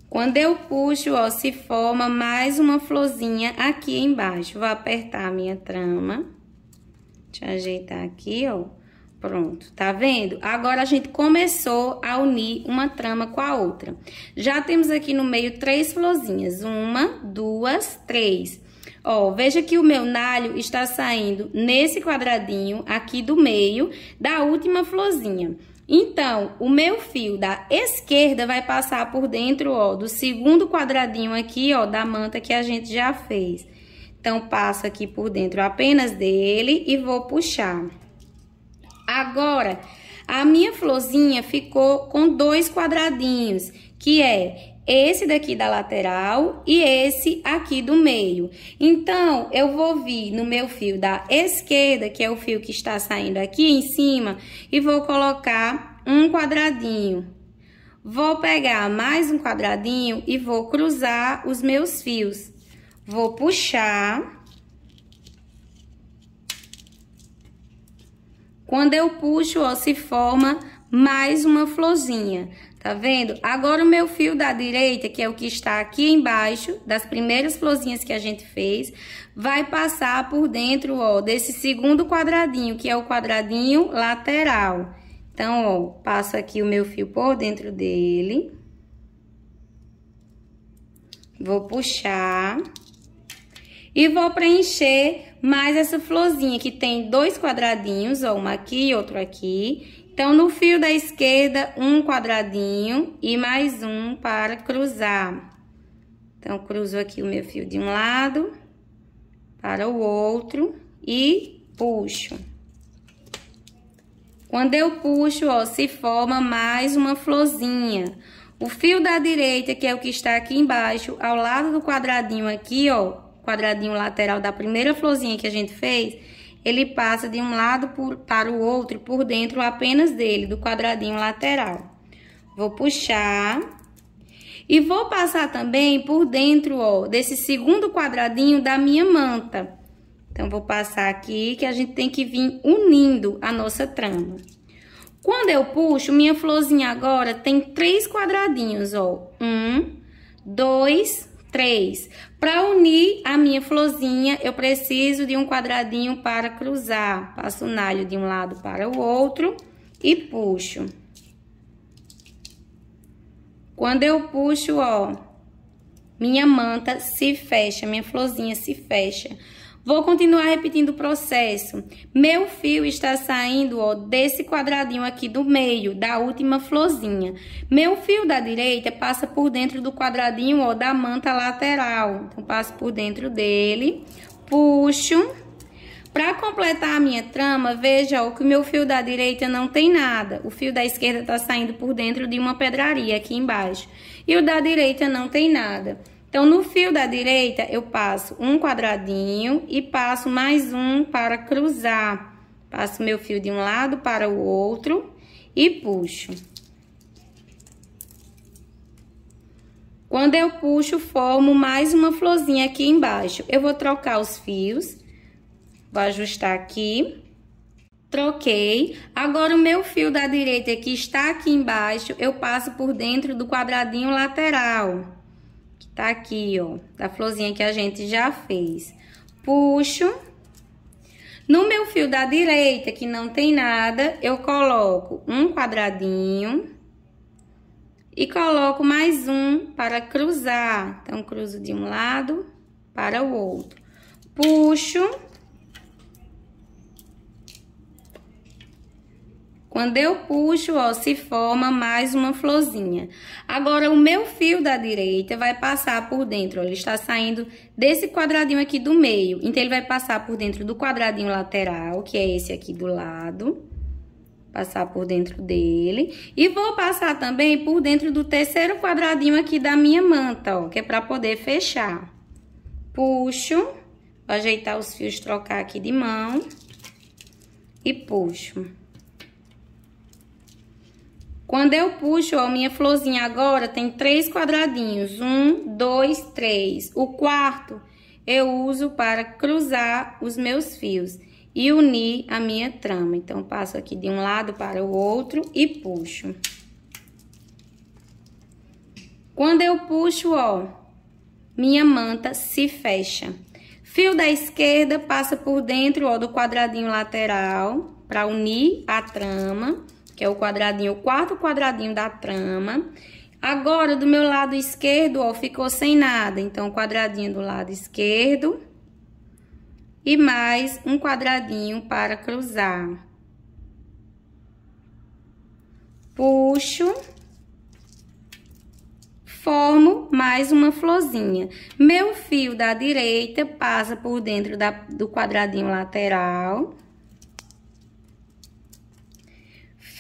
Quando eu puxo, ó, se forma mais uma florzinha aqui embaixo. Vou apertar a minha trama. Deixa eu ajeitar aqui, ó. Pronto, tá vendo? Agora a gente começou a unir uma trama com a outra. Já temos aqui no meio três florzinhas. Uma, duas, três. Ó, veja que o meu nalho está saindo nesse quadradinho aqui do meio da última florzinha. Então, o meu fio da esquerda vai passar por dentro, ó, do segundo quadradinho aqui, ó, da manta que a gente já fez. Então, passo aqui por dentro apenas dele e vou puxar. Agora, a minha florzinha ficou com dois quadradinhos, que é esse daqui da lateral e esse aqui do meio. Então, eu vou vir no meu fio da esquerda, que é o fio que está saindo aqui em cima, e vou colocar um quadradinho. Vou pegar mais um quadradinho e vou cruzar os meus fios. Vou puxar Quando eu puxo, ó, se forma mais uma florzinha, tá vendo? Agora o meu fio da direita, que é o que está aqui embaixo, das primeiras florzinhas que a gente fez, vai passar por dentro, ó, desse segundo quadradinho, que é o quadradinho lateral. Então, ó, passo aqui o meu fio por dentro dele. Vou puxar. E vou preencher mais essa florzinha que tem dois quadradinhos, ó, uma aqui e outro aqui. Então, no fio da esquerda, um quadradinho e mais um para cruzar. Então, cruzo aqui o meu fio de um lado para o outro e puxo. Quando eu puxo, ó, se forma mais uma florzinha. O fio da direita, que é o que está aqui embaixo, ao lado do quadradinho aqui, ó, quadradinho lateral da primeira florzinha que a gente fez, ele passa de um lado por, para o outro por dentro apenas dele, do quadradinho lateral. Vou puxar e vou passar também por dentro, ó, desse segundo quadradinho da minha manta. Então, vou passar aqui que a gente tem que vir unindo a nossa trama. Quando eu puxo, minha florzinha agora tem três quadradinhos, ó. Um, dois, três. Para unir a minha florzinha, eu preciso de um quadradinho para cruzar. Passo o nalho de um lado para o outro e puxo. Quando eu puxo, ó, minha manta se fecha, minha florzinha se fecha. Vou continuar repetindo o processo. Meu fio está saindo, ó, desse quadradinho aqui do meio, da última florzinha. Meu fio da direita passa por dentro do quadradinho, ó, da manta lateral. Então, passo por dentro dele, puxo. Para completar a minha trama, veja ó, que o meu fio da direita não tem nada. O fio da esquerda está saindo por dentro de uma pedraria aqui embaixo. E o da direita não tem nada. Então, no fio da direita, eu passo um quadradinho e passo mais um para cruzar. Passo meu fio de um lado para o outro e puxo. Quando eu puxo, formo mais uma florzinha aqui embaixo. Eu vou trocar os fios. Vou ajustar aqui. Troquei. Agora, o meu fio da direita que está aqui embaixo, eu passo por dentro do quadradinho lateral. Tá aqui, ó, da florzinha que a gente já fez. Puxo. No meu fio da direita, que não tem nada, eu coloco um quadradinho e coloco mais um para cruzar. Então, cruzo de um lado para o outro. Puxo Quando eu puxo, ó, se forma mais uma florzinha. Agora, o meu fio da direita vai passar por dentro, ó, ele está saindo desse quadradinho aqui do meio. Então, ele vai passar por dentro do quadradinho lateral, que é esse aqui do lado. Passar por dentro dele. E vou passar também por dentro do terceiro quadradinho aqui da minha manta, ó, que é para poder fechar. Puxo, vou ajeitar os fios, trocar aqui de mão. E puxo. Quando eu puxo, ó, minha florzinha agora tem três quadradinhos. Um, dois, três. O quarto eu uso para cruzar os meus fios e unir a minha trama. Então, passo aqui de um lado para o outro e puxo. Quando eu puxo, ó, minha manta se fecha. Fio da esquerda passa por dentro, ó, do quadradinho lateral para unir a trama que é o quadradinho, o quarto quadradinho da trama. Agora, do meu lado esquerdo, ó, ficou sem nada. Então, quadradinho do lado esquerdo. E mais um quadradinho para cruzar. Puxo formo mais uma florzinha. Meu fio da direita passa por dentro da, do quadradinho lateral.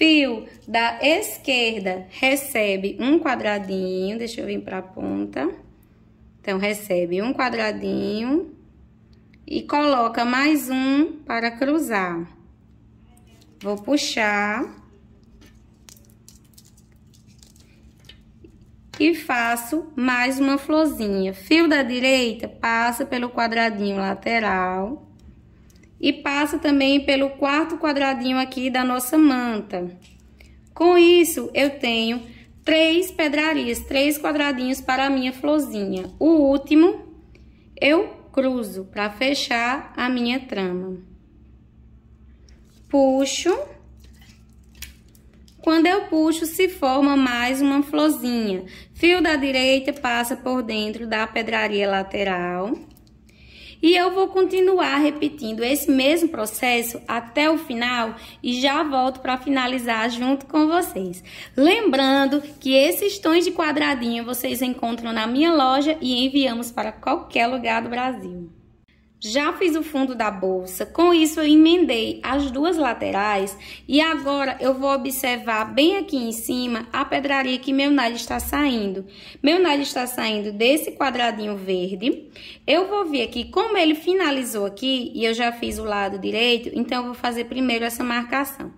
Fio da esquerda recebe um quadradinho, deixa eu vir para a ponta. Então, recebe um quadradinho e coloca mais um para cruzar. Vou puxar. E faço mais uma florzinha. Fio da direita, passa pelo quadradinho lateral e passa também pelo quarto quadradinho aqui da nossa manta. Com isso, eu tenho três pedrarias, três quadradinhos para a minha florzinha. O último, eu cruzo para fechar a minha trama. Puxo. Quando eu puxo, se forma mais uma florzinha. Fio da direita passa por dentro da pedraria lateral. E eu vou continuar repetindo esse mesmo processo até o final e já volto para finalizar junto com vocês. Lembrando que esses tons de quadradinho vocês encontram na minha loja e enviamos para qualquer lugar do Brasil já fiz o fundo da bolsa, com isso eu emendei as duas laterais e agora eu vou observar bem aqui em cima a pedraria que meu nalho está saindo. Meu nalho está saindo desse quadradinho verde, eu vou vir aqui como ele finalizou aqui e eu já fiz o lado direito, então eu vou fazer primeiro essa marcação.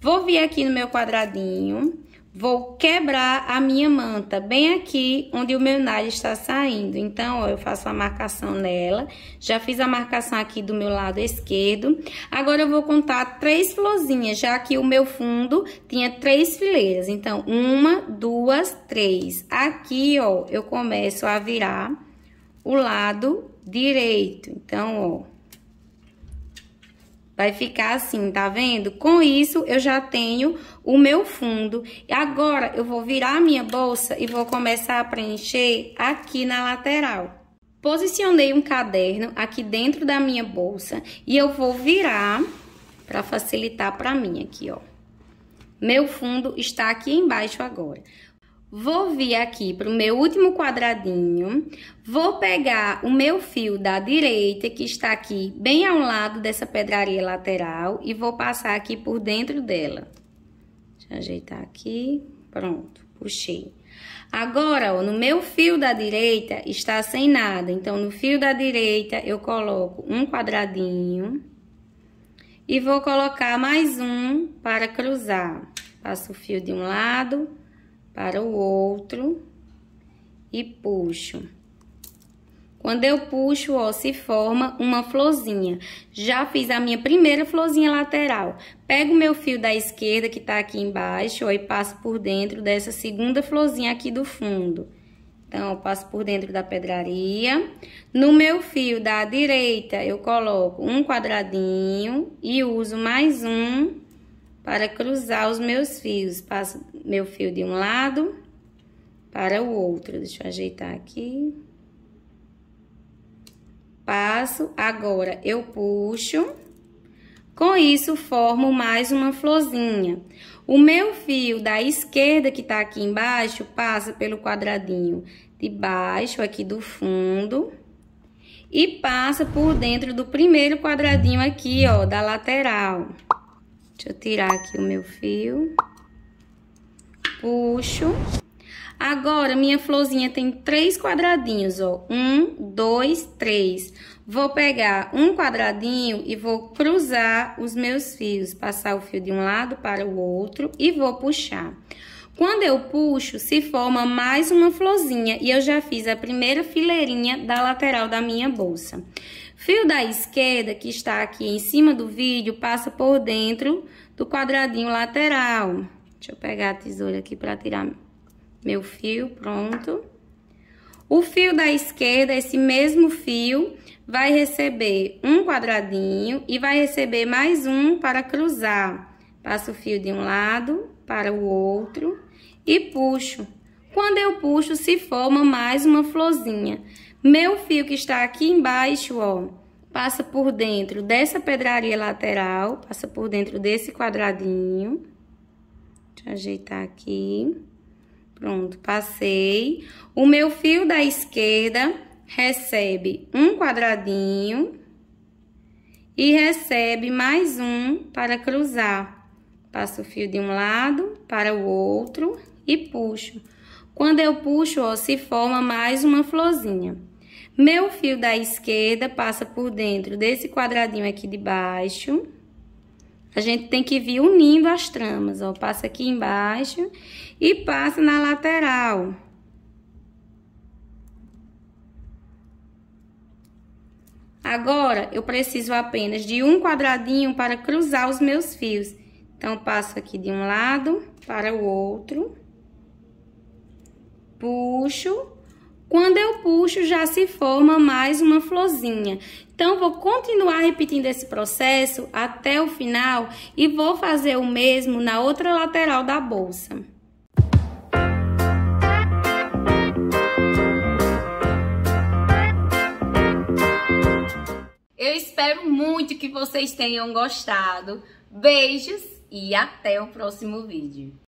Vou vir aqui no meu quadradinho, Vou quebrar a minha manta bem aqui onde o meu nariz está saindo. Então, ó, eu faço a marcação nela. Já fiz a marcação aqui do meu lado esquerdo. Agora, eu vou contar três florzinhas, já que o meu fundo tinha três fileiras. Então, uma, duas, três. Aqui, ó, eu começo a virar o lado direito. Então, ó. Vai ficar assim, tá vendo? Com isso, eu já tenho o meu fundo. E agora, eu vou virar a minha bolsa e vou começar a preencher aqui na lateral. Posicionei um caderno aqui dentro da minha bolsa e eu vou virar para facilitar para mim aqui, ó. Meu fundo está aqui embaixo agora. Vou vir aqui para o meu último quadradinho, vou pegar o meu fio da direita, que está aqui bem ao lado dessa pedraria lateral, e vou passar aqui por dentro dela. Deixa eu ajeitar aqui, pronto, puxei. Agora, ó, no meu fio da direita está sem nada, então no fio da direita eu coloco um quadradinho e vou colocar mais um para cruzar. Passo o fio de um lado para o outro e puxo. Quando eu puxo, ó, se forma uma florzinha. Já fiz a minha primeira florzinha lateral. Pego o meu fio da esquerda, que tá aqui embaixo, ó, e passo por dentro dessa segunda florzinha aqui do fundo. Então, eu passo por dentro da pedraria. No meu fio da direita, eu coloco um quadradinho e uso mais um para cruzar os meus fios. Passo meu fio de um lado para o outro. Deixa eu ajeitar aqui. Passo, agora eu puxo. Com isso, formo mais uma florzinha. O meu fio da esquerda, que tá aqui embaixo, passa pelo quadradinho de baixo, aqui do fundo. E passa por dentro do primeiro quadradinho aqui, ó, da lateral. Deixa eu tirar aqui o meu fio. Puxo. Agora, minha florzinha tem três quadradinhos, ó. Um, dois, três. Vou pegar um quadradinho e vou cruzar os meus fios. Passar o fio de um lado para o outro e vou puxar. Quando eu puxo, se forma mais uma florzinha e eu já fiz a primeira fileirinha da lateral da minha bolsa. Fio da esquerda, que está aqui em cima do vídeo, passa por dentro do quadradinho lateral. Deixa eu pegar a tesoura aqui para tirar meu fio, pronto. O fio da esquerda, esse mesmo fio, vai receber um quadradinho e vai receber mais um para cruzar. Passo o fio de um lado para o outro e puxo. Quando eu puxo, se forma mais uma florzinha. Meu fio que está aqui embaixo, ó, passa por dentro dessa pedraria lateral, passa por dentro desse quadradinho. Deixa eu ajeitar aqui. Pronto, passei. O meu fio da esquerda recebe um quadradinho e recebe mais um para cruzar. Passo o fio de um lado para o outro e puxo. Quando eu puxo, ó, se forma mais uma florzinha. Meu fio da esquerda passa por dentro desse quadradinho aqui de baixo. A gente tem que vir unindo as tramas, ó. Passa aqui embaixo e passa na lateral. Agora, eu preciso apenas de um quadradinho para cruzar os meus fios. Então, passo aqui de um lado para o outro. Puxo quando eu puxo, já se forma mais uma florzinha. Então, vou continuar repetindo esse processo até o final e vou fazer o mesmo na outra lateral da bolsa. Eu espero muito que vocês tenham gostado. Beijos e até o próximo vídeo.